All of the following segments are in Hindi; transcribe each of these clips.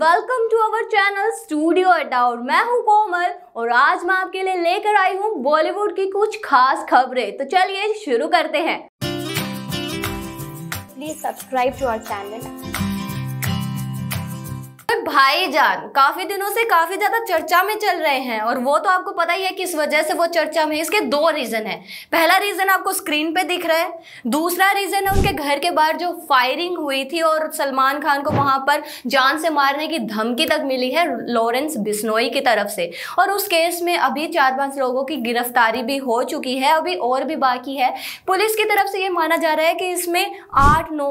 welcome to our channel studio Adda मैं हूं कोमल और आज मैं आपके लिए लेकर आई हूं बॉलीवुड की कुछ खास खबरें तो चलिए शुरू करते हैं please subscribe to our channel भाईजान काफी दिनों से काफी ज्यादा चर्चा में चल रहे हैं और वो तो आपको पता ही है किस वजह से वो चर्चा में इसके दो रीजन है पहला रीजन आपको स्क्रीन पे दिख रहा है दूसरा रीजन है उनके घर के बाहर जो फायरिंग हुई थी और सलमान खान को वहां पर जान से मारने की धमकी तक मिली है लॉरेंस बिस्नोई की तरफ से और उस केस में अभी चार पांच लोगों की गिरफ्तारी भी हो चुकी है अभी और भी बाकी है पुलिस की तरफ से ये माना जा रहा है कि इसमें आठ नौ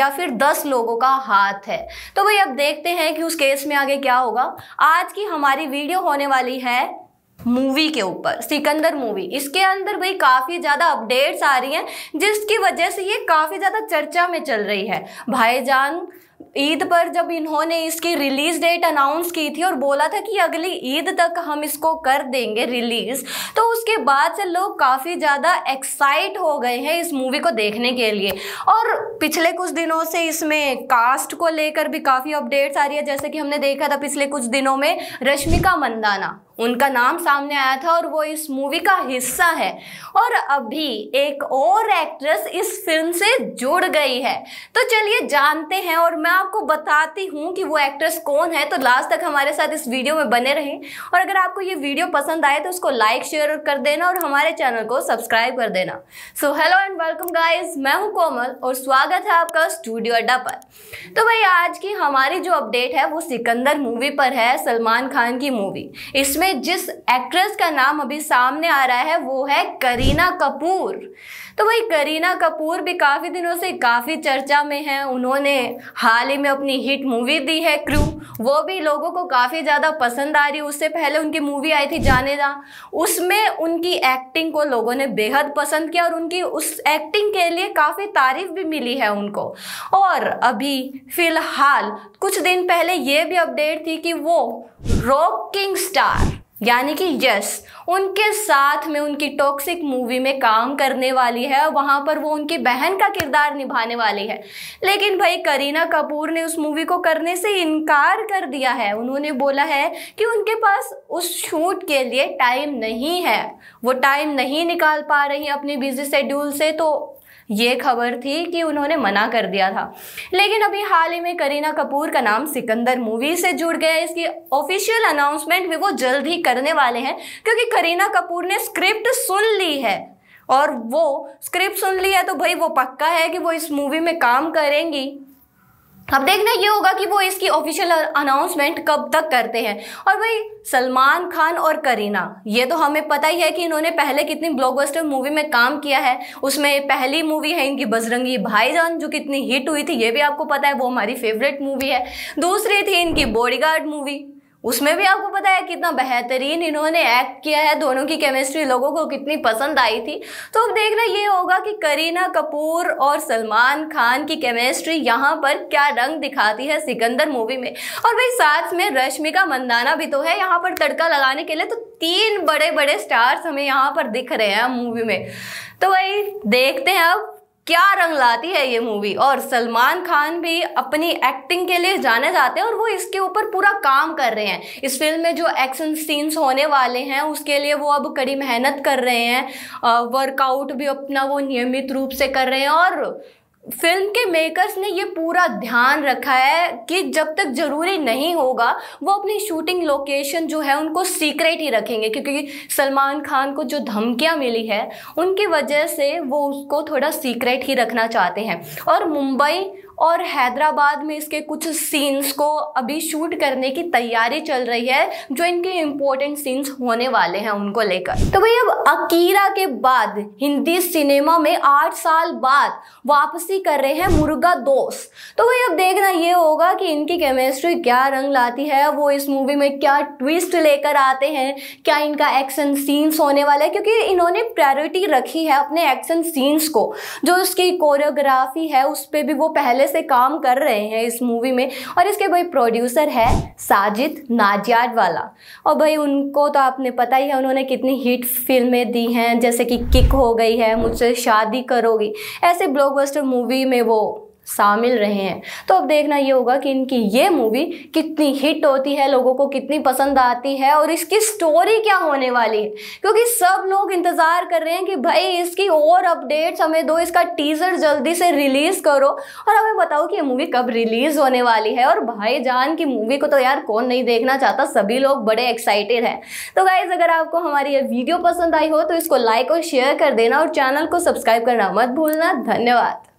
या फिर दस लोगों का हाथ है तो वही अब देखते हैं कि उस उस केस में आगे क्या होगा आज की हमारी वीडियो होने वाली है मूवी के ऊपर सिकंदर मूवी इसके अंदर भाई काफ़ी ज़्यादा अपडेट्स आ रही हैं जिसकी वजह से ये काफ़ी ज़्यादा चर्चा में चल रही है भाईजान ईद पर जब इन्होंने इसकी रिलीज डेट अनाउंस की थी और बोला था कि अगली ईद तक हम इसको कर देंगे रिलीज तो उसके बाद से लोग काफ़ी ज़्यादा एक्साइट हो गए हैं इस मूवी को देखने के लिए और पिछले कुछ दिनों से इसमें कास्ट को लेकर भी काफ़ी अपडेट्स आ रही है जैसे कि हमने देखा था पिछले कुछ दिनों में रश्मिका मंदाना उनका नाम सामने आया था और वो इस मूवी का हिस्सा है और अभी एक और एक्ट्रेस इस फिल्म से जुड़ गई है तो चलिए जानते हैं और मैं आपको बताती हूँ कि वो एक्ट्रेस कौन है तो लास्ट तक हमारे साथ इस वीडियो में बने रहें और अगर आपको ये वीडियो पसंद आए तो उसको लाइक शेयर कर देना और हमारे चैनल को सब्सक्राइब कर देना so hello and welcome guys मैं हूँ कोमल और स्वागत है आपका स्टूडियो अड्डा पर तो भाई आज की हमारी जो अपडेट है वो सिकंदर मूवी पर है सलमान खान की मूवी इसमें जिसमें जिस एक्ट्रेस का नाम अभी सामने आ रहा है वो है करीना कपूर तो वही करीना कपूर भी काफ़ी दिनों से काफ़ी चर्चा में हैं उन्होंने हाल ही में अपनी हिट मूवी दी है क्रू वो भी लोगों को काफ़ी ज़्यादा पसंद आ रही उससे पहले उनकी मूवी आई थी जाने जा उसमें उनकी एक्टिंग को लोगों ने बेहद पसंद किया और उनकी उस एक्टिंग के लिए काफ़ी तारीफ भी मिली है उनको और अभी फ़िलहाल कुछ दिन पहले ये भी अपडेट थी कि वो रॉक किंग स्टार यानी कि यस उनके साथ में उनकी टॉक्सिक मूवी में काम करने वाली है वहाँ पर वो उनकी बहन का किरदार निभाने वाली है लेकिन भाई करीना कपूर ने उस मूवी को करने से इनकार कर दिया है उन्होंने बोला है कि उनके पास उस शूट के लिए टाइम नहीं है वो टाइम नहीं निकाल पा रही अपने बिजी शेड्यूल से तो ये खबर थी कि उन्होंने मना कर दिया था लेकिन अभी हाल ही में करीना कपूर का नाम सिकंदर मूवी से जुड़ गया है इसकी ऑफिशियल अनाउंसमेंट भी वो जल्द ही करने वाले हैं क्योंकि करीना कपूर ने स्क्रिप्ट सुन ली है और वो स्क्रिप्ट सुन ली है तो भाई वो पक्का है कि वो इस मूवी में काम करेंगी अब देखना ये होगा कि वो इसकी ऑफिशियल अनाउंसमेंट कब तक करते हैं और भाई सलमान खान और करीना ये तो हमें पता ही है कि इन्होंने पहले कितनी ब्लॉकबस्टर मूवी में काम किया है उसमें पहली मूवी है इनकी बजरंगी भाईजान जो कितनी हिट हुई थी ये भी आपको पता है वो हमारी फेवरेट मूवी है दूसरी थी इनकी बॉडीगार्ड मूवी उसमें भी आपको पता है कितना बेहतरीन इन्होंने एक्ट किया है दोनों की केमिस्ट्री लोगों को कितनी पसंद आई थी तो अब देखना ये होगा कि करीना कपूर और सलमान खान की केमिस्ट्री यहाँ पर क्या रंग दिखाती है सिकंदर मूवी में और भाई साथ में रश्मिका मंदाना भी तो है यहाँ पर तड़का लगाने के लिए तो तीन बड़े बड़े स्टार्स हमें यहाँ पर दिख रहे हैं मूवी में तो भाई देखते हैं अब क्या रंग लाती है ये मूवी और सलमान खान भी अपनी एक्टिंग के लिए जाने जाते हैं और वो इसके ऊपर पूरा काम कर रहे हैं इस फिल्म में जो एक्शन सीन्स होने वाले हैं उसके लिए वो अब कड़ी मेहनत कर रहे हैं वर्कआउट भी अपना वो नियमित रूप से कर रहे हैं और फिल्म के मेकर्स ने ये पूरा ध्यान रखा है कि जब तक ज़रूरी नहीं होगा वो अपनी शूटिंग लोकेशन जो है उनको सीक्रेट ही रखेंगे क्योंकि सलमान खान को जो धमकियां मिली है उनकी वजह से वो उसको थोड़ा सीक्रेट ही रखना चाहते हैं और मुंबई और हैदराबाद में इसके कुछ सीन्स को अभी शूट करने की तैयारी चल रही है जो इनके इम्पोर्टेंट सीन्स होने वाले हैं उनको लेकर तो भाई अब अकीरा के बाद हिंदी सिनेमा में आठ साल बाद वापसी कर रहे हैं मुर्गा दोस्त तो भाई अब देखना ये होगा कि इनकी केमिस्ट्री क्या रंग लाती है वो इस मूवी में क्या ट्विस्ट लेकर आते हैं क्या इनका एक्शन सीन्स होने वाला है क्योंकि इन्होंने प्रायोरिटी रखी है अपने एक्शन सीन्स को जो उसकी कोरियोग्राफी है उस पर भी वो पहले से काम कर रहे हैं इस मूवी में और इसके भाई प्रोड्यूसर है साजिद नाजियाड वाला और भाई उनको तो आपने पता ही है उन्होंने कितनी हिट फिल्में दी हैं जैसे कि किक हो गई है मुझसे शादी करोगी ऐसे ब्लॉकबस्टर मूवी में वो शामिल रहे हैं तो अब देखना ये होगा कि इनकी ये मूवी कितनी हिट होती है लोगों को कितनी पसंद आती है और इसकी स्टोरी क्या होने वाली है क्योंकि सब लोग इंतज़ार कर रहे हैं कि भाई इसकी और अपडेट्स हमें दो इसका टीज़र जल्दी से रिलीज़ करो और हमें बताओ कि ये मूवी कब रिलीज़ होने वाली है और भाई जान की मूवी को तो यार कौन नहीं देखना चाहता सभी लोग बड़े एक्साइटेड हैं तो गाइज़ अगर आपको हमारी ये वीडियो पसंद आई हो तो इसको लाइक और शेयर कर देना और चैनल को सब्सक्राइब करना मत भूलना धन्यवाद